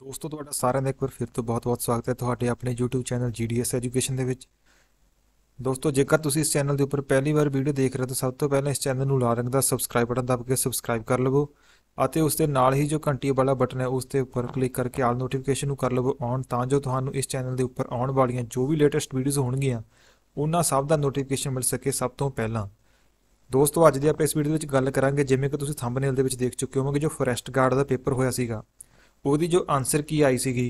ਦੋਸਤੋ ਤੁਹਾਡਾ ਸਾਰਿਆਂ ਦਾ ਇੱਕ ਵਾਰ ਫਿਰ ਤੋਂ ਬਹੁਤ-ਬਹੁਤ ਸਵਾਗਤ ਹੈ ਤੁਹਾਡੇ ਆਪਣੇ YouTube ਚੈਨਲ GDS Education ਦੇ ਵਿੱਚ ਦੋਸਤੋ ਜੇਕਰ ਤੁਸੀਂ ਇਸ ਚੈਨਲ ਦੇ ਉੱਪਰ ਪਹਿਲੀ ਵਾਰ ਵੀਡੀਓ ਦੇਖ ਰਹੇ ਹੋ ਤਾਂ ਸਭ ਤੋਂ ਪਹਿਲਾਂ ਇਸ ਚੈਨਲ ਨੂੰ ਲਾਲ ਰੰਗ ਦਾ ਸਬਸਕ੍ਰਾਈਬ ਬਟਨ ਦਬਾ ਕੇ ਸਬਸਕ੍ਰਾਈਬ ਕਰ ਲਵੋ ਅਤੇ ਉਸ ਦੇ ਨਾਲ ਹੀ ਜੋ ਘੰਟੀ ਵਾਲਾ ਬਟਨ ਹੈ ਉਸ ਤੇ ਉੱਪਰ ਕਲਿੱਕ ਕਰਕੇ ਆਲ ਨੋਟੀਫਿਕੇਸ਼ਨ ਨੂੰ ਕਰ ਲਵੋ ਔਨ ਤਾਂ ਜੋ ਤੁਹਾਨੂੰ ਇਸ ਚੈਨਲ ਦੇ ਉੱਪਰ ਆਉਣ ਵਾਲੀਆਂ ਜੋ ਵੀ ਲੇਟੈਸਟ ਵੀਡੀਓਜ਼ ਹੋਣਗੀਆਂ ਉਹਨਾਂ ਸਭ ਦਾ ਨੋਟੀਫਿਕੇਸ਼ਨ ਮਿਲ ਸਕੇ ਸਭ ਤੋਂ ਪਹਿਲਾਂ ਦੋਸਤੋ ਅੱਜ ਦੀ ਆਪਾਂ ਇਸ ਵੀਡੀਓ ਵਿੱਚ ਗੱਲ ਕਰਾਂਗੇ ਜਿਵੇਂ ਕਿ ਤੁਸੀਂ ਥੰਬਨੇਲ ਦੇ ਵਿੱਚ ਦੇਖ ਚੁੱਕੇ ਹੋਵੋਗੇ ਜੋ ਫੋਰੈਸਟ ਗਾਰਡ ਦਾ ਪੇਪਰ ਹੋਇਆ ਸੀਗਾ ਉਹਦੀ ਜੋ ਆਨਸਰ ਕੀ ਆਈ ਸੀਗੀ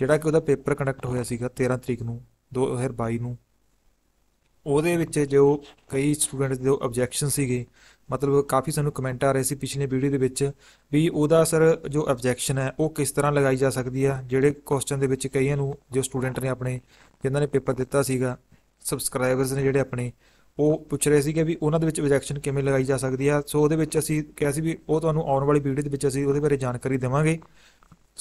ਜਿਹੜਾ ਕਿ ਉਹਦਾ ਪੇਪਰ ਕੰਡਕਟ ਹੋਇਆ ਸੀਗਾ 13 ਤਰੀਕ ਨੂੰ 2022 ਨੂੰ ਉਹਦੇ ਵਿੱਚ ਜੋ ਕਈ ਸਟੂਡੈਂਟਸ ਦੇ ਆਬਜੈਕਸ਼ਨ ਸੀਗੇ ਮਤਲਬ ਕਾਫੀ ਸਾਨੂੰ ਕਮੈਂਟ ਆ ਰਹੇ ਸੀ ਪਿਛਲੇ ਵੀਡੀਓ ਦੇ ਵਿੱਚ ਵੀ ਉਹਦਾ ਸਰ ਜੋ ਆਬਜੈਕਸ਼ਨ ਹੈ ਉਹ ਕਿਸ ਤਰ੍ਹਾਂ ਲਗਾਈ ਜਾ ਸਕਦੀ ਆ ਜਿਹੜੇ ਕੁਐਸਚਨ ਦੇ ਵਿੱਚ ਕਈਆਂ ਨੂੰ ਜੋ ਸਟੂਡੈਂਟ ਨੇ ਆਪਣੇ ਜਿਨ੍ਹਾਂ ਨੇ ਪੇਪਰ ਦਿੱਤਾ ਸੀਗਾ ਸਬਸਕ੍ਰਾਈਬਰਸ ਨੇ ਜਿਹੜੇ ਆਪਣੇ ਉਹ ਪੁੱਛ ਰਹੇ ਸੀਗੇ ਵੀ ਉਹਨਾਂ ਦੇ ਵਿੱਚ ਓਬਜੈਕਸ਼ਨ ਕਿਵੇਂ ਲਗਾਈ ਜਾ ਸਕਦੀ ਆ ਸੋ ਉਹਦੇ ਵਿੱਚ ਅਸੀਂ ਕਿਹਾ ਸੀ ਵੀ ਉਹ ਤੁਹਾਨੂੰ ਆਉਣ ਵਾਲੀ ਵੀਡੀਓ ਦੇ ਵਿੱਚ ਅਸੀਂ ਉਹਦੇ ਬਾਰੇ ਜਾਣਕਾਰੀ ਦੇਵਾਂਗੇ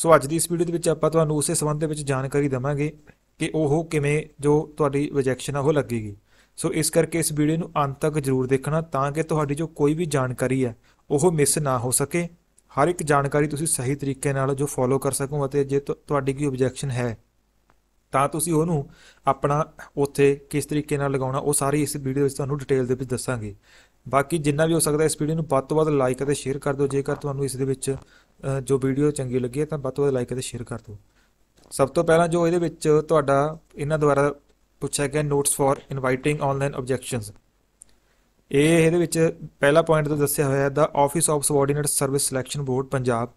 ਸੋ ਅੱਜ ਦੀ ਇਸ ਵੀਡੀਓ ਦੇ ਵਿੱਚ ਆਪਾਂ ਤੁਹਾਨੂੰ ਉਸੇ ਸੰਬੰਧ ਦੇ ਵਿੱਚ ਜਾਣਕਾਰੀ ਦੇਵਾਂਗੇ ਕਿ ਉਹ ਕਿਵੇਂ ਜੋ ਤੁਹਾਡੀ ਓਬਜੈਕਸ਼ਨ ਆ ਉਹ ਲੱਗੇਗੀ ਸੋ ਇਸ ਕਰਕੇ ਇਸ ਵੀਡੀਓ ਨੂੰ ਅੰਤ ਤੱਕ ਜ਼ਰੂਰ ਦੇਖਣਾ ਤਾਂ ਕਿ ਤੁਹਾਡੀ ਜੋ ਕੋਈ ਵੀ ਜਾਣਕਾਰੀ ਹੈ ਉਹ ਮਿਸ ਨਾ ਹੋ ਸਕੇ ਹਰ ਇੱਕ ਜਾਣਕਾਰੀ ਤੁਸੀਂ ਸਹੀ ਤਰੀਕੇ ਨਾਲ ਜੋ ਫੋਲੋ ਕਰ ਸਕੋ ਅਤੇ ਜੇ ਤੁਹਾਡੀ ਕੋਈ ਓਬਜੈਕਸ਼ਨ ਹੈ ਤਾਂ ਤੁਸੀਂ ਉਹਨੂੰ ਆਪਣਾ ਉੱਥੇ ਕਿਸ ਤਰੀਕੇ ਨਾਲ ਲਗਾਉਣਾ ਉਹ ਸਾਰੀ ਇਸ ਵੀਡੀਓ ਵਿੱਚ ਤੁਹਾਨੂੰ ਡਿਟੇਲ ਦੇ ਵਿੱਚ ਦੱਸਾਂਗੇ ਬਾਕੀ ਜਿੰਨਾ ਵੀ ਹੋ ਸਕਦਾ ਇਸ ਵੀਡੀਓ ਨੂੰ ਵੱਧ ਤੋਂ ਵੱਧ ਲਾਈਕ ਅਤੇ ਸ਼ੇਅਰ ਕਰ ਦਿਓ ਜੇਕਰ ਤੁਹਾਨੂੰ ਇਸ ਦੇ ਵਿੱਚ ਜੋ ਵੀਡੀਓ ਚੰਗੀ ਲੱਗੀ ਹੈ ਤਾਂ ਵੱਧ ਤੋਂ ਵੱਧ ਲਾਈਕ ਅਤੇ ਸ਼ੇਅਰ ਕਰ ਦਿਓ ਸਭ ਤੋਂ ਪਹਿਲਾਂ ਜੋ ਇਹਦੇ ਵਿੱਚ ਤੁਹਾਡਾ ਇਹਨਾਂ ਦੁਆਰਾ ਪੁੱਛਿਆ ਗਿਆ notes for inviting online objections ਇਹ ਇਹਦੇ ਵਿੱਚ ਪਹਿਲਾ ਪੁਆਇੰਟ ਤੋਂ ਦੱਸਿਆ ਹੋਇਆ ਹੈ the office of subordinate service selection board Punjab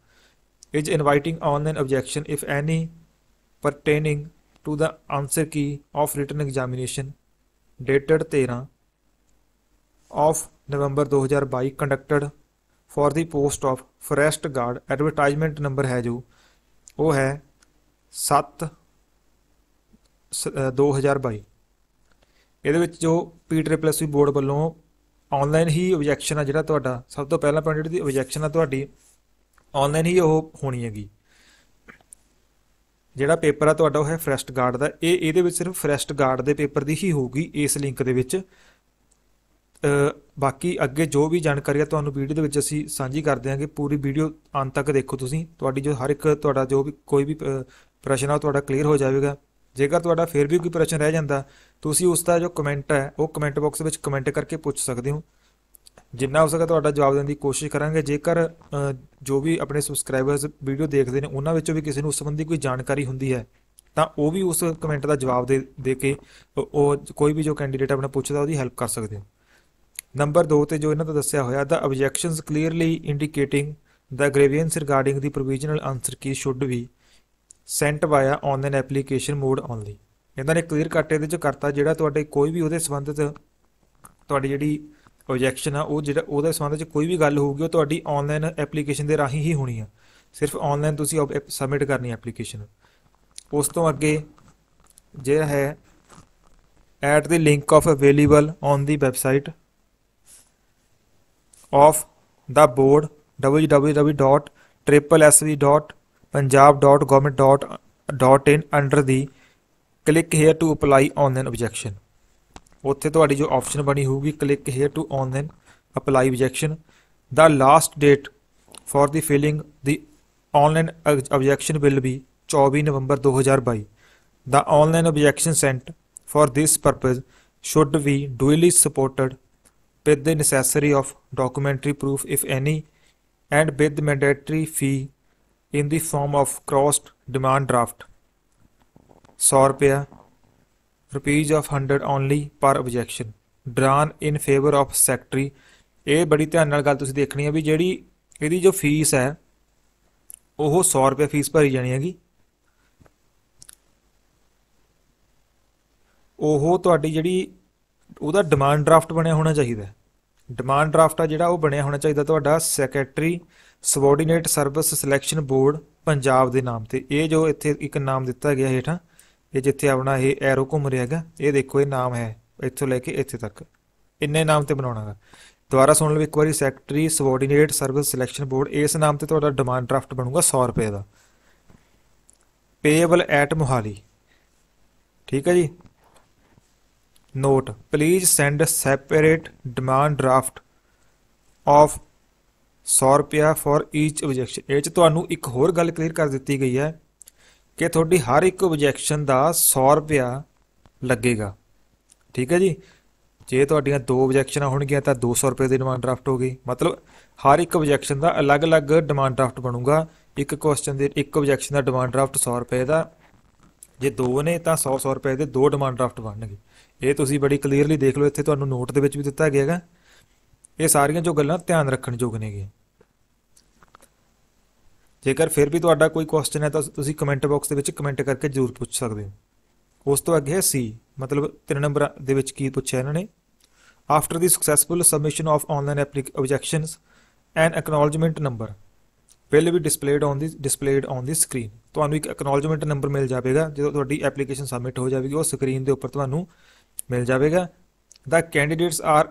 is inviting online objection if any pertaining to the answer key of written examination dated 13 of November 2022 conducted for the post of forest guard advertisement number ਹੈ ਜੋ ਉਹ ਹੈ 7 2022 ਇਹਦੇ ਵਿੱਚ ਜੋ P triple S board ਵੱਲੋਂ online ਹੀ objection ਆ ਜਿਹੜਾ ਤੁਹਾਡਾ ਸਭ ਤੋਂ ਪਹਿਲਾਂ ਪੁਆਇੰਟ ਦੀ ਆਬਜੈਕਸ਼ਨ ਆ ਤੁਹਾਡੀ ਆਨਲਾਈਨ ਹੀ ਉਹ ਹੋਣੀ ਹੈਗੀ ਜਿਹੜਾ ਪੇਪਰ ਆ ਤੁਹਾਡਾ ਉਹ ਹੈ ਫਰੈਸਟ ਗਾਰਡ ਦਾ ਇਹ ਇਹਦੇ ਵਿੱਚ ਸਿਰਫ ਫਰੈਸਟ ਗਾਰਡ ਦੇ ਪੇਪਰ ਦੀ ਹੀ ਹੋਊਗੀ ਇਸ ਲਿੰਕ ਦੇ ਵਿੱਚ ਬਾਕੀ ਅੱਗੇ ਜੋ ਵੀ ਜਾਣਕਾਰੀ ਆ ਤੁਹਾਨੂੰ ਵੀਡੀਓ ਦੇ ਵਿੱਚ ਅਸੀਂ ਸਾਂਝੀ ਕਰ ਦਿਆਂਗੇ ਪੂਰੀ ਵੀਡੀਓ ਅੰਤ ਤੱਕ ਦੇਖੋ ਤੁਸੀਂ ਤੁਹਾਡੀ ਜੋ ਹਰ ਇੱਕ ਤੁਹਾਡਾ ਜੋ ਵੀ ਕੋਈ ਵੀ ਪ੍ਰਸ਼ਨ ਆ ਤੁਹਾਡਾ ਕਲੀਅਰ ਹੋ ਜਾਵੇਗਾ ਜੇਕਰ ਤੁਹਾਡਾ ਫਿਰ ਵੀ ਕੋਈ ਪ੍ਰਸ਼ਨ ਰਹਿ ਜਾਂਦਾ ਤੁਸੀਂ ਉਸ ਦਾ ਜੋ ਕਮੈਂਟ ਹੈ ਉਹ ਕਮੈਂਟ ਬਾਕਸ ਵਿੱਚ ਕਮੈਂਟ ਕਰਕੇ ਪੁੱਛ ਸਕਦੇ ਹੋ ਜਿੰਨਾ ਹੋ ਸਕੇ ਤੁਹਾਡਾ ਜਵਾਬ ਦੇਣ ਦੀ ਕੋਸ਼ਿਸ਼ ਕਰਾਂਗੇ ਜੇਕਰ ਜੋ ਵੀ ਆਪਣੇ ਸਬਸਕ੍ਰਾਈਬਰਸ ਵੀਡੀਓ ਦੇਖਦੇ ਨੇ ਉਹਨਾਂ ਵਿੱਚੋਂ ਵੀ ਕਿਸੇ ਨੂੰ ਉਸ ਸੰਬੰਧੀ ਕੋਈ ਜਾਣਕਾਰੀ ਹੁੰਦੀ ਹੈ ਤਾਂ ਉਹ ਵੀ ਉਸ ਕਮੈਂਟ ਦਾ ਜਵਾਬ ਦੇ ਦੇ ਕੇ ਉਹ ਕੋਈ ਵੀ ਜੋ ਕੈਂਡੀਡੇਟ ਆਪਣਾ ਪੁੱਛਦਾ ਉਹਦੀ ਹੈਲਪ ਕਰ ਸਕਦੇ ਹੋ ਨੰਬਰ 2 ਤੇ ਜੋ ਇਹਨਾਂ ਦਾ ਦੱਸਿਆ ਹੋਇਆ the objections clearly indicating the grievance regarding the provisional answer key should be sent via on application application mode only ਇਹਨਾਂ ਨੇ ਕਲੀਅਰ ਕੱਟ ਇਹਦੇ ਚ ਕਰਤਾ ਜਿਹੜਾ ਤੁਹਾਡੇ ਕੋਈ ਵੀ ਉਹਦੇ ਸੰਬੰਧਿਤ ਤੁਹਾਡੀ ਜਿਹੜੀ ਓਬਜੈਕਸ਼ਨ ਆ ਉਹ ਜਿਹੜਾ ਉਹਦੇ ਸੰਬੰਧ ਵਿੱਚ ਕੋਈ ਵੀ ਗੱਲ ਹੋਊਗੀ ਉਹ ਤੁਹਾਡੀ ਆਨਲਾਈਨ ਐਪਲੀਕੇਸ਼ਨ ਦੇ ਰਾਹੀਂ ਹੀ ਹੋਣੀ ਆ ਸਿਰਫ ਆਨਲਾਈਨ ਤੁਸੀਂ ਸਬਮਿਟ ਕਰਨੀ ਐਪਲੀਕੇਸ਼ਨ ਉਸ ਤੋਂ ਅੱਗੇ ਜਿਹੜਾ ਹੈ at the link of available on the website of the board www.triplesv.punjab.government.in under the click here to apply online objection ਉੱਥੇ ਤੁਹਾਡੀ ਜੋ ਆਪਸ਼ਨ ਬਣੀ ਹੋਊਗੀ click here to online apply objection the last date for the filing the online objection will be 24 November 2022 the online objection sent for this purpose should be duly supported with the necessary of documentary proof if any and with mandatory fee in the form of crossed demand draft 100 ਰੁਪਏ rupees of 100 only per objection drawn in favour of secretary ਇਹ ਬੜੀ ਧਿਆਨ ਨਾਲ ਗੱਲ ਤੁਸੀਂ ਦੇਖਣੀ ਹੈ ਵੀ ਜਿਹੜੀ ਇਹਦੀ ਜੋ ਫੀਸ ਹੈ ਉਹ 100 ਰੁਪਏ ਫੀਸ ਭਰੀ ਜਾਣੀ ਹੈਗੀ ਉਹ ਤੁਹਾਡੀ ਜਿਹੜੀ ਉਹਦਾ ਡਿਮਾਂਡ ਡਰਾਫਟ ਬਣਿਆ ਹੋਣਾ ਚਾਹੀਦਾ ਡਿਮਾਂਡ ਡਰਾਫਟ ਆ ਜਿਹੜਾ ਉਹ ਬਣਿਆ ਹੋਣਾ ਚਾਹੀਦਾ ਤੁਹਾਡਾ secretary subordinate service selection board Punjab ਦੇ ਨਾਮ ਤੇ ਇਹ ਜੋ ਇੱਥੇ ਇੱਕ ਨਾਮ ਦਿੱਤਾ ਗਿਆ ਹੇਠਾਂ ਇਹ ਜਿੱਥੇ ਆਪਣਾ ਇਹ ਐਰੋ ਘੁੰਮ ਰਿਹਾ ਹੈਗਾ ਇਹ ਦੇਖੋ ਇਹ ਨਾਮ ਹੈ ਇੱਥੋਂ ਲੈ ਕੇ ਇੱਥੇ ਤੱਕ ਇੰਨੇ ਨਾਮ ਤੇ ਬਣਾਉਣਾਗਾ ਦੁਬਾਰਾ ਸੁਣ ਲਓ ਇੱਕ ਵਾਰੀ secretary subordinate service selection board ਇਸ ਨਾਮ ਤੇ ਤੁਹਾਡਾ ਡਿਮਾਂਡ ਡਰਾਫਟ ਬਣੂਗਾ 100 ਰੁਪਏ ਦਾ ਪੇਏਬਲ ਐਟ ਮੁਹਾਲੀ ਠੀਕ ਹੈ ਜੀ note please send separate demand draft of 100 ਰੁਪਿਆ ਫॉर ਈਚ ਆਬਜੈਕਸ਼ਨ ਇਹ ਚ ਤੁਹਾਨੂੰ ਇੱਕ ਹੋਰ ਗੱਲ ਕਲੀਅਰ ਕਰ ਦਿੱਤੀ ਗਈ ਹੈ ਕਿ ਤੁਹਾਡੀ ਹਰ ਇੱਕ ਓਬਜੈਕਸ਼ਨ ਦਾ 100 ਰੁਪਿਆ ਲੱਗੇਗਾ ਠੀਕ ਹੈ ਜੀ ਜੇ ਤੁਹਾਡੀਆਂ ਦੋ ਓਬਜੈਕਸ਼ਨਾਂ ਹੋਣਗੀਆਂ ਤਾਂ 200 ਰੁਪਏ ਦੀ ਡਿਮਾਂਡ ਡਰਾਫਟ ਹੋਗੀ ਮਤਲਬ ਹਰ ਇੱਕ ਓਬਜੈਕਸ਼ਨ ਦਾ ਅਲੱਗ-ਅਲੱਗ ਡਿਮਾਂਡ ਡਰਾਫਟ ਬਣੂਗਾ ਇੱਕ ਕੁਐਸਚਨ ਦੇ ਇੱਕ ਓਬਜੈਕਸ਼ਨ ਦਾ ਡਿਮਾਂਡ ਡਰਾਫਟ 100 ਰੁਪਏ ਦਾ ਜੇ ਦੋ ਨੇ ਤਾਂ 100 100 ਰੁਪਏ ਦੇ ਦੋ ਡਿਮਾਂਡ ਡਰਾਫਟ ਬਣਨਗੇ ਇਹ ਤੁਸੀਂ ਬੜੀ ਕਲੀਅਰਲੀ ਦੇਖ ਲਓ ਇੱਥੇ ਤੁਹਾਨੂੰ ਨੋਟ ਦੇ ਵਿੱਚ ਵੀ ਦਿੱਤਾ ਗਿਆ ਹੈਗਾ ਇਹ ਸਾਰੀਆਂ ਜੋ ਗੱਲਾਂ ਧਿਆਨ ਰੱਖਣ ਯੋਗ ਨੇਗੇ ਜੇਕਰ ਫਿਰ ਵੀ ਤੁਹਾਡਾ ਕੋਈ ਕੁਐਸਚਨ ਹੈ ਤਾਂ ਤੁਸੀਂ ਕਮੈਂਟ ਬਾਕਸ ਦੇ ਵਿੱਚ ਕਮੈਂਟ ਕਰਕੇ ਜ਼ਰੂਰ ਪੁੱਛ ਸਕਦੇ ਹੋ ਉਸ ਤੋਂ ਅੱਗੇ ਹੈ ਸੀ ਮਤਲਬ 3 ਨੰਬਰ ਦੇ ਵਿੱਚ ਕੀ ਪੁੱਛਿਆ ਇਹਨਾਂ ਨੇ after the successful submission of online objections and acknowledgement number will be displayed on the displayed on the screen ਤੁਹਾਨੂੰ ਇੱਕ ਅਕਨੋਲਜਮੈਂਟ ਨੰਬਰ ਮਿਲ ਜਾਵੇਗਾ ਜਦੋਂ ਤੁਹਾਡੀ ਐਪਲੀਕੇਸ਼ਨ ਸਬਮਿਟ ਹੋ ਜਾਵੇਗੀ ਉਹ ਸਕਰੀਨ ਦੇ ਉੱਪਰ ਤੁਹਾਨੂੰ ਮਿਲ ਜਾਵੇਗਾ the candidates are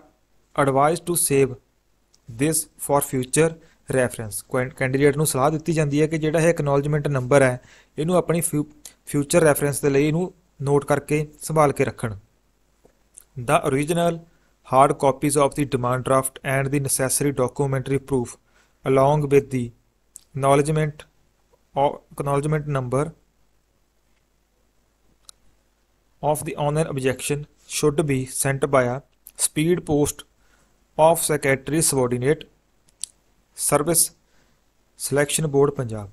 advised to save this for future reference candidate ਨੂੰ ਸਲਾਹ ਦਿੱਤੀ ਜਾਂਦੀ ਹੈ ਕਿ ਜਿਹੜਾ ਇਹ ਐਕਨੋਲਜਮੈਂਟ ਨੰਬਰ ਹੈ ਇਹਨੂੰ ਆਪਣੀ ਫਿਊਚਰ ਰੈਫਰੈਂਸ ਦੇ ਲਈ ਇਹਨੂੰ ਨੋਟ ਕਰਕੇ ਸੰਭਾਲ ਕੇ ਰੱਖਣ ਦਾ origignal hard copies of the demand draft and the necessary documentary proof along with the acknowledgement acknowledgement number of the owner objection should be sent by a speed post of secretary subordinate service selection board Punjab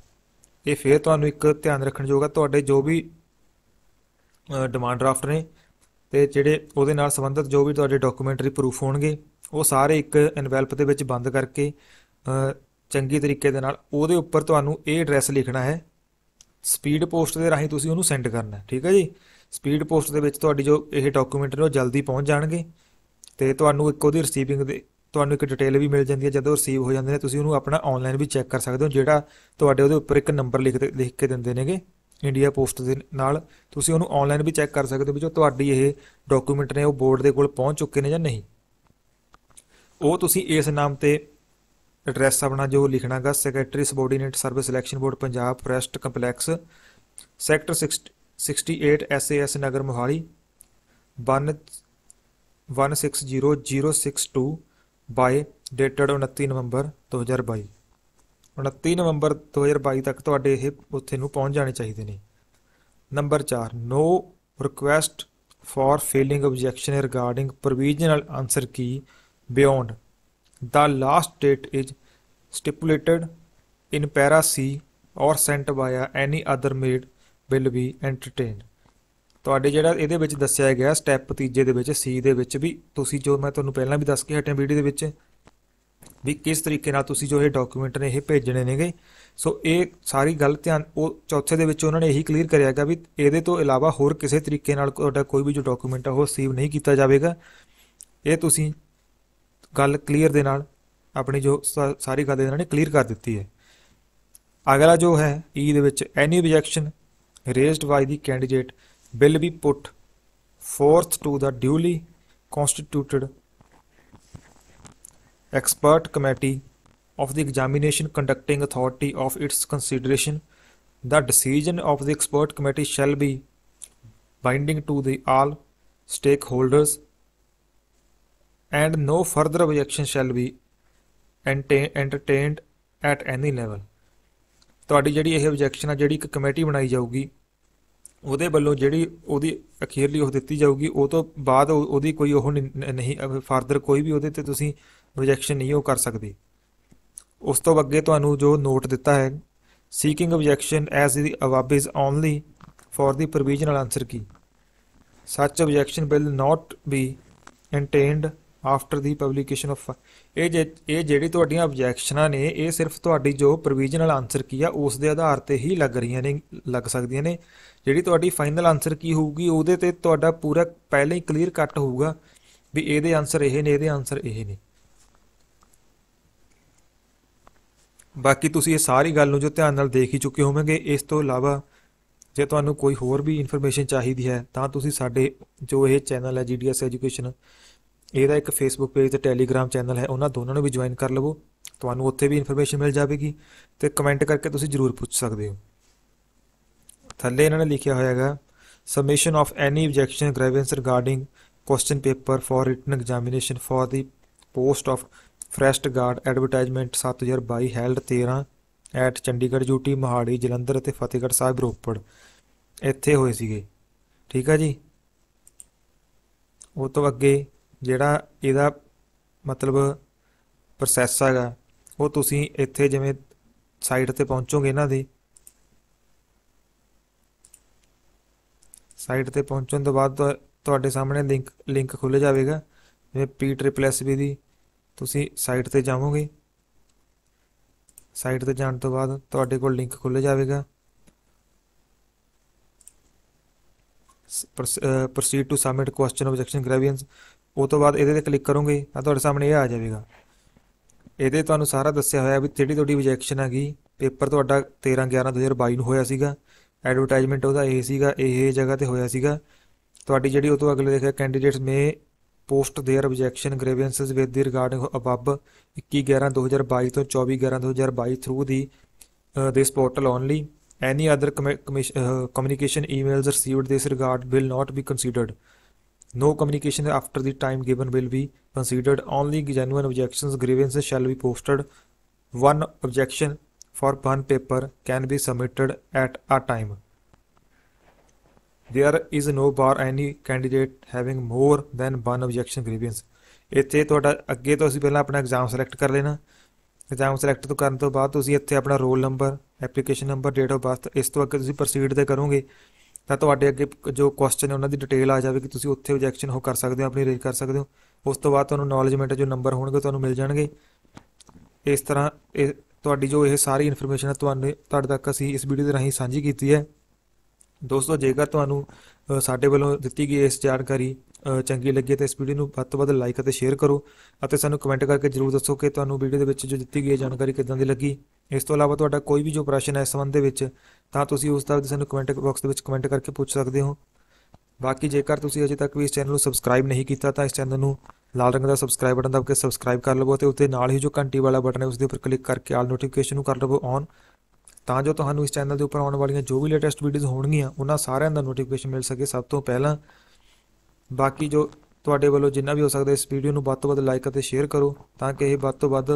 ਇਹ ਫੇਰ ਤੁਹਾਨੂੰ ਇੱਕ ਧਿਆਨ ਰੱਖਣ ਯੋਗ ਹੈ ਤੁਹਾਡੇ ਜੋ ਵੀ ਡਿਮਾਂਡ ਡਰਾਫਟ ਨੇ ਤੇ ਜਿਹੜੇ ਉਹਦੇ ਨਾਲ ਸੰਬੰਧਿਤ ਜੋ ਵੀ ਤੁਹਾਡੇ ਡਾਕੂਮੈਂਟਰੀ ਪ੍ਰੂਫ ਹੋਣਗੇ ਉਹ ਸਾਰੇ ਇੱਕ ਐਨਵੈਲਪ ਦੇ ਵਿੱਚ ਬੰਦ ਕਰਕੇ ਚੰਗੀ ਤਰੀਕੇ ਦੇ ਨਾਲ ਉਹਦੇ ਉੱਪਰ ਤੁਹਾਨੂੰ ਇਹ ਐਡਰੈਸ ਲਿਖਣਾ ਹੈ ਸਪੀਡ ਪੋਸਟ ਦੇ ਰਾਹੀਂ ਤੁਸੀਂ ਉਹਨੂੰ ਸੈਂਡ ਕਰਨਾ ਹੈ ਠੀਕ ਹੈ ਜੀ ਸਪੀਡ ਪੋਸਟ ਦੇ ਵਿੱਚ ਤੁਹਾਡੀ ਜੋ ਇਹ ਡਾਕੂਮੈਂਟ ਨੇ ਉਹ ਜਲਦੀ ਪਹੁੰਚ ਜਾਣਗੇ ਤੇ ਤੁਹਾਨੂੰ ਇੱਕ ਉਹਦੀ ਰਿਸੀਵਿੰਗ ਦੇ ਤੁਹਾਨੂੰ ਇੱਕ ਡਿਟੇਲ ਵੀ ਮਿਲ ਜਾਂਦੀ ਹੈ ਜਦੋਂ ਰਿਸੀਵ ਹੋ ਜਾਂਦੇ ਨੇ ਤੁਸੀਂ ਉਹਨੂੰ ਆਪਣਾ ਆਨਲਾਈਨ ਵੀ ਚੈੱਕ ਕਰ ਸਕਦੇ ਹੋ ਜਿਹੜਾ ਤੁਹਾਡੇ ਉਹਦੇ ਉੱਪਰ ਇੱਕ ਨੰਬਰ ਲਿਖ ਲਿਖ ਕੇ ਦਿੰਦੇ ਨੇਗੇ ਇੰਡੀਆ ਪੋਸਟ ਦੇ ਨਾਲ ਤੁਸੀਂ ਉਹਨੂੰ ਆਨਲਾਈਨ ਵੀ ਚੈੱਕ ਕਰ ਸਕਦੇ ਹੋ ਵੀ ਜੋ ਤੁਹਾਡੀ ਇਹ ਡਾਕੂਮੈਂਟ ਨੇ ਉਹ ਬੋਰਡ ਦੇ ਕੋਲ ਪਹੁੰਚ ਚੁੱਕੇ ਨੇ ਜਾਂ ਨਹੀਂ ਉਹ ਤੁਸੀਂ ਇਸ ਨਾਮ ਤੇ ਐਡਰੈਸ ਆਪਣਾ ਜੋ ਲਿਖਣਾਗਾ secretary subordinate service selection board Punjab forest complex sector 68 SAS Nagar Mohali 1 160062 by dated 29 November 2022 29 November 2022 ਤੱਕ ਤੁਹਾਡੇ ਇਹ ਉੱਥੇ ਨੂੰ ਪਹੁੰਚ ਜਾਣੇ ਚਾਹੀਦੇ ਨੇ number 4 no request for filing objection regarding provisional answer key beyond the last date is stipulated in para C or sent by any other mode will be entertained ਤੁਹਾਡੇ ਜਿਹੜਾ ਇਹਦੇ ਵਿੱਚ ਦੱਸਿਆ ਗਿਆ ਸਟੈਪ ਤੀਜੇ ਦੇ ਵਿੱਚ ਸੀ ਦੇ ਵਿੱਚ ਵੀ ਤੁਸੀਂ ਜੋ ਮੈਂ ਤੁਹਾਨੂੰ ਪਹਿਲਾਂ ਵੀ ਦੱਸ ਕੇ ਹਟਿਆ ਵੀਡੀਓ ਦੇ ਵਿੱਚ ਵੀ ਕਿਸ ਤਰੀਕੇ ਨਾਲ ਤੁਸੀਂ ਜੋ ਇਹ ਡਾਕੂਮੈਂਟ ਨੇ ਇਹ ਭੇਜਣੇ ਨੇਗੇ ਸੋ ਇਹ ਸਾਰੀ ਗੱਲ ਧਿਆਨ ਉਹ ਚੌਥੇ ਦੇ ਵਿੱਚ ਉਹਨਾਂ ਨੇ ਇਹੀ ਕਲੀਅਰ ਕਰਿਆਗਾ ਵੀ ਇਹਦੇ ਤੋਂ ਇਲਾਵਾ ਹੋਰ ਕਿਸੇ ਤਰੀਕੇ ਨਾਲ ਤੁਹਾਡਾ ਕੋਈ ਵੀ ਜੋ ਡਾਕੂਮੈਂਟ ਆ ਉਹ ਸੀਵ ਨਹੀਂ ਕੀਤਾ ਜਾਵੇਗਾ ਇਹ ਤੁਸੀਂ ਗੱਲ ਕਲੀਅਰ ਦੇ ਨਾਲ ਆਪਣੀ ਜੋ ਸਾਰੀ ਗੱਲ ਇਹਨਾਂ ਨੇ ਕਲੀਅਰ ਕਰ ਦਿੱਤੀ ਹੈ ਅਗਲਾ ਜੋ ਹੈ ਈ e ਦੇ ਵਿੱਚ any objection raised by the candidate will be put forth to the duly constituted expert committee of the examination conducting authority of its consideration the decision of the expert committee shall be binding to the all stakeholders and no further objection shall be entertained at any level ਤੁਹਾਡੀ ਜਿਹੜੀ ਇਹ objection ਆ ਜਿਹੜੀ ਇੱਕ committee ਬਣਾਈ ਜਾਊਗੀ ਉਹਦੇ ਵੱਲੋਂ ਜਿਹੜੀ ਉਹਦੀ ਅਖੀਰਲੀ ਉਹ ਦਿੱਤੀ ਜਾਊਗੀ ਉਹ ਤੋਂ ਬਾਅਦ ਉਹਦੀ ਕੋਈ ਉਹ ਨਹੀਂ ਫਰਦਰ ਕੋਈ ਵੀ ਉਹਦੇ ਤੇ ਤੁਸੀਂ ਰਿਜੈਕਸ਼ਨ ਨਹੀਂ ਉਹ ਕਰ ਸਕਦੇ ਉਸ ਤੋਂ ਅੱਗੇ ਤੁਹਾਨੂੰ ਜੋ ਨੋਟ ਦਿੱਤਾ ਹੈ ਸੀਕਿੰਗ ਆਬਜੈਕਸ਼ਨ ਐਸ ਦੀ ਅਵਾਬ is only for the provisional answer key such objection will not be entertained after the publication of ਇਹ ਇਹ ਜਿਹੜੀ ਤੁਹਾਡੀਆਂ ਆਬਜੈਕਸ਼ਨਾਂ ਨੇ ਇਹ ਸਿਰਫ ਤੁਹਾਡੀ ਜੋ ਪ੍ਰੋਵੀਜ਼ਨਲ ਆਨਸਰ ਕੀ ਆ ਉਸ ਦੇ ਆਧਾਰ ਤੇ ਹੀ ਲੱਗ ਰਹੀਆਂ ਨੇ ਲੱਗ ਸਕਦੀਆਂ ਨੇ ਜਿਹੜੀ ਤੁਹਾਡੀ ਫਾਈਨਲ ਆਨਸਰ ਕੀ ਹੋਊਗੀ ਉਹਦੇ ਤੇ ਤੁਹਾਡਾ ਪੂਰਾ ਪਹਿਲਾਂ ਹੀ ਕਲੀਅਰ ਕੱਟ ਹੋਊਗਾ ਵੀ ਇਹਦੇ ਆਨਸਰ ਇਹ ਨੇ ਇਹਦੇ ਆਨਸਰ ਇਹ ਨੇ ਬਾਕੀ ਤੁਸੀਂ ਇਹ ਸਾਰੀ ਗੱਲ ਨੂੰ ਜੋ ਧਿਆਨ ਨਾਲ ਦੇਖ ਹੀ ਚੁੱਕੇ ਹੋਵੋਗੇ ਇਸ ਤੋਂ ਇਲਾਵਾ ਜੇ ਤੁਹਾਨੂੰ ਕੋਈ ਹੋਰ ਵੀ ਇਨਫੋਰਮੇਸ਼ਨ ਚਾਹੀਦੀ ਹੈ ਤਾਂ ਤੁਸੀਂ ਸਾਡੇ ਜੋ ਇਹ ਚੈਨਲ ਹੈ ਜੀਡੀਐਸ ਐਜੂਕੇਸ਼ਨ ਇਹਦਾ ਇੱਕ ਫੇਸਬੁੱਕ ਪੇਜ ਤੇ ਟੈਲੀਗ੍ਰam ਚੈਨਲ ਹੈ ਉਹਨਾਂ ਦੋਨਾਂ ਨੂੰ ਵੀ ਜੁਆਇਨ ਕਰ ਲਵੋ ਤੁਹਾਨੂੰ ਉੱਥੇ ਵੀ ਇਨਫੋਰਮੇਸ਼ਨ ਮਿਲ ਜਾਵੇਗੀ ਤੇ ਕਮੈਂਟ ਕਰਕੇ ਤੁਸੀਂ ਜਰੂਰ ਪੁੱਛ ਸਕਦੇ ਹੋ ਥੱਲੇ ਇਹਨਾਂ ਨੇ ਲਿਖਿਆ ਹੋਇਆ ਹੈਗਾ submission of any objection grievance regarding question paper for written examination for the post of forest guard advertisement 7022 held 13 at Chandigarh UT Mohali Jalandhar ਅਤੇ ਫਤਿਹਗੜ੍ਹ ਸਾਹਿਬ ਰੋਪੜ ਇੱਥੇ ਹੋਏ ਸੀਗੇ ਠੀਕ ਆ ਜੀ ਉਹ ਤੋਂ ਅੱਗੇ ਜਿਹੜਾ ਇਹਦਾ ਮਤਲਬ ਪ੍ਰੋਸੈਸ ਹੈਗਾ ਉਹ ਤੁਸੀਂ ਇੱਥੇ ਜਿਵੇਂ ਸਾਈਟ ਤੇ ਪਹੁੰਚੋਗੇ ਇਹਨਾਂ ਦੀ ਸਾਈਟ ਤੇ ਪਹੁੰਚਣ ਤੋਂ ਬਾਅਦ ਤੁਹਾਡੇ ਸਾਹਮਣੇ ਲਿੰਕ ਲਿੰਕ ਖੁੱਲ ਜਾਵੇਗਾ ਜਿਵੇਂ ਪੀ ਟ੍ਰਿਪਲ ਐਸ ਬੀ ਦੀ ਤੁਸੀਂ ਸਾਈਟ ਤੇ ਜਾਵੋਗੇ ਸਾਈਟ ਤੇ ਜਾਣ ਤੋਂ ਬਾਅਦ ਤੁਹਾਡੇ ਕੋਲ ਲਿੰਕ ਖੁੱਲ ਜਾਵੇਗਾ proceed to submit question objection grievance ਉਹ ਤੋਂ ਬਾਅਦ ਇਹਦੇ ਤੇ ਕਲਿੱਕ ਕਰੋਗੇ ਤਾਂ ਤੁਹਾਡੇ ਸਾਹਮਣੇ ਇਹ ਆ ਜਾਵੇਗਾ ਇਹਦੇ ਤੁਹਾਨੂੰ ਸਾਰਾ ਦੱਸਿਆ ਹੋਇਆ ਵੀ ਥੋੜੀ ਤੁਹਾਡੀ ਰਿਜੈਕਸ਼ਨ ਗਈ ਪੇਪਰ ਤੁਹਾਡਾ 13 11 2022 ਨੂੰ ਹੋਇਆ ਸੀਗਾ ਐਡਵਰਟਾਈਜ਼ਮੈਂਟ ਉਹਦਾ ਇਹ ਸੀਗਾ ਇਹ ਜਗ੍ਹਾ ਤੇ ਹੋਇਆ ਸੀਗਾ ਤੁਹਾਡੀ ਜਿਹੜੀ ਉਹ ਤੋਂ ਅਗਲੇ ਦੇਖਿਆ candidates may post their objection grievances with the regarding ਅਬਬ 21 11 2022 ਤੋਂ 24 11 2022 through the this portal only any other communication emails received this regard will not be considered No communication after the time given will be considered. Only genuine objections grievances shall be posted. One objection for one paper can be submitted at a time. There is no bar any candidate having more than one objection grievance. ਇੱਥੇ ਤੁਹਾਡਾ ਅੱਗੇ ਤੋਂ ਅਸੀਂ ਪਹਿਲਾਂ ਆਪਣਾ exam select ਕਰ ਲੈਣਾ exam select ਤੋਂ ਕਰਨ ਤੋਂ ਬਾਅਦ ਤੁਸੀਂ ਇੱਥੇ ਆਪਣਾ roll number application number date of birth ਇਸ ਤੋਂ ਅੱਗੇ ਤੁਸੀਂ ਪ੍ਰੋਸੀਡ ਤੇ ਕਰੋਗੇ ਤਾਂ ਤੁਹਾਡੇ ਅੱਗੇ ਜੋ ਕੁਐਸਚਨ ਹੈ ਉਹਨਾਂ ਦੀ ਡਿਟੇਲ ਆ ਜਾਵੇ ਕਿ ਤੁਸੀਂ ਉੱਥੇ ਓਬਜੈਕਸ਼ਨ ਹੋ ਕਰ ਸਕਦੇ ਹੋ ਆਪਣੀ ਰੇਜ ਕਰ ਸਕਦੇ ਹੋ ਉਸ ਤੋਂ ਬਾਅਦ ਤੁਹਾਨੂੰ ਨੌਲੇਜਮੈਂਟ ਜੋ ਨੰਬਰ ਹੋਣਗੇ ਤੁਹਾਨੂੰ ਮਿਲ ਜਾਣਗੇ ਇਸ ਤਰ੍ਹਾਂ ਇਹ ਤੁਹਾਡੀ ਜੋ ਇਹ ਸਾਰੀ ਇਨਫੋਰਮੇਸ਼ਨ ਹੈ ਤੁਹਾਨੂੰ ਤੁਹਾਡੇ ਤੱਕ ਅਸੀਂ ਇਸ ਵੀਡੀਓ ਦੇ ਰਾਹੀਂ ਸਾਂਝੀ ਕੀਤੀ ਹੈ ਦੋਸਤੋ ਜੇਕਰ ਤੁਹਾਨੂੰ ਸਾਡੇ ਵੱਲੋਂ ਦਿੱਤੀ ਗਈ ਇਸ ਜਾਣਕਾਰੀ ਚੰਗੀ ਲੱਗੀ ਤਾਂ ਇਸ ਵੀਡੀਓ ਨੂੰ ਵੱਧ ਤੋਂ ਵੱਧ ਲਾਈਕ ਅਤੇ ਸ਼ੇਅਰ ਕਰੋ ਅਤੇ ਸਾਨੂੰ ਕਮੈਂਟ ਕਰਕੇ ਜਰੂਰ ਦੱਸੋ ਕਿ ਤੁਹਾਨੂੰ ਵੀਡੀਓ ਦੇ ਵਿੱਚ ਜੋ ਦਿੱਤੀ ਗਈ ਜਾਣਕਾਰੀ ਕਿਦਾਂ ਦੀ ਲੱਗੀ ਇਸ ਤੋਂ ਇਲਾਵਾ ਤੁਹਾਡਾ ਕੋਈ ਵੀ ਜੋ ਪ੍ਰਸ਼ਨ ਹੈ ਇਸ ਸੰਬੰਧ ਦੇ ਵਿੱਚ ਤਾਂ ਤੁਸੀਂ ਉਸ ਦਾ ਸਾਨੂੰ ਕਮੈਂਟ ਬਾਕਸ ਦੇ ਵਿੱਚ ਕਮੈਂਟ ਕਰਕੇ ਪੁੱਛ ਸਕਦੇ ਹੋ ਬਾਕੀ ਜੇਕਰ ਤੁਸੀਂ ਅਜੇ ਤੱਕ ਵੀ ਇਸ ਚੈਨਲ ਨੂੰ ਸਬਸਕ੍ਰਾਈਬ ਨਹੀਂ ਕੀਤਾ ਤਾਂ ਇਸ ਚੈਨਲ ਨੂੰ ਲਾਲ ਰੰਗ ਦਾ ਸਬਸਕ੍ਰਾਈਬ ਬਟਨ ਦਬ ਕੇ ਸਬਸਕ੍ਰਾਈਬ ਕਰ ਲਵੋ ਤੇ ਉੱਤੇ ਨਾਲ ਹੀ ਜੋ ਘੰਟੀ ਵਾਲਾ ਬਟਨ ਹੈ ਉਸ ਦੇ ਉੱਪਰ ਕਲਿੱਕ ਕਰਕੇ ਆਲ ਨੋਟੀਫਿਕੇਸ਼ਨ ਨੂੰ ਕਰ ਲਵੋ ਔਨ ਤਾਂ ਜੋ ਤੁਹਾਨੂੰ ਇਸ ਚੈਨਲ ਦੇ ਉੱਪਰ ਆਉਣ ਵਾਲੀਆਂ ਜੋ ਵੀ ਲੇਟੈਸਟ ਵੀਡੀਓਜ਼ ਹੋਣਗੀਆਂ ਉਹਨਾਂ ਸਾਰਿਆਂ ਦਾ ਨੋਟੀਫਿਕੇਸ਼ਨ ਮਿਲ ਸਕੇ ਸਭ ਤੋਂ ਪਹਿਲਾਂ ਬਾਕੀ ਜੋ ਤੁਹਾਡੇ ਵੱਲੋਂ ਜਿੰਨਾ ਵੀ ਹੋ ਸਕਦਾ ਇਸ ਵੀਡੀਓ ਨੂੰ ਵੱਧ ਤੋਂ ਵੱਧ ਲਾਈਕ ਅਤੇ ਸ਼ੇਅਰ ਕਰੋ ਤਾਂ ਕਿ ਇਹ ਵੱਧ ਤੋਂ ਵੱਧ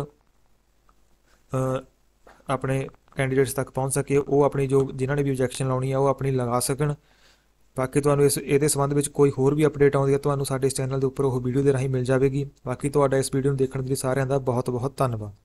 ਆਪਣੇ ਕੈਂਡੀਡੇਟਸ ਤੱਕ ਪਹੁੰਚ ਸਕੇ ਉਹ ਆਪਣੀ ਜੋ ਜਿਨ੍ਹਾਂ ਨੇ ਵੀ ਆਬਜੈਕਸ਼ਨ ਲਾਉਣੀ ਆ ਉਹ ਆਪਣੀ ਲਗਾ ਸਕਣ ਬਾਕੀ ਤੁਹਾਨੂੰ ਇਸ ਇਹਦੇ ਸੰਬੰਧ ਵਿੱਚ ਕੋਈ ਹੋਰ ਵੀ ਅਪਡੇਟ ਆਉਂਦੀ ਹੈ ਤੁਹਾਨੂੰ ਸਾਡੇ ਇਸ ਚੈਨਲ ਦੇ ਉੱਪਰ ਉਹ ਵੀਡੀਓ ਦੇ ਰਾਹੀਂ ਮਿਲ ਜਾਵੇਗੀ ਬਾਕੀ ਤੁਹਾਡਾ ਇਸ ਵੀਡੀਓ ਨੂੰ ਦੇਖਣ ਦੇ ਲਈ ਸਾਰਿਆਂ ਦਾ ਬਹੁਤ ਬਹੁਤ ਧੰਨਵਾਦ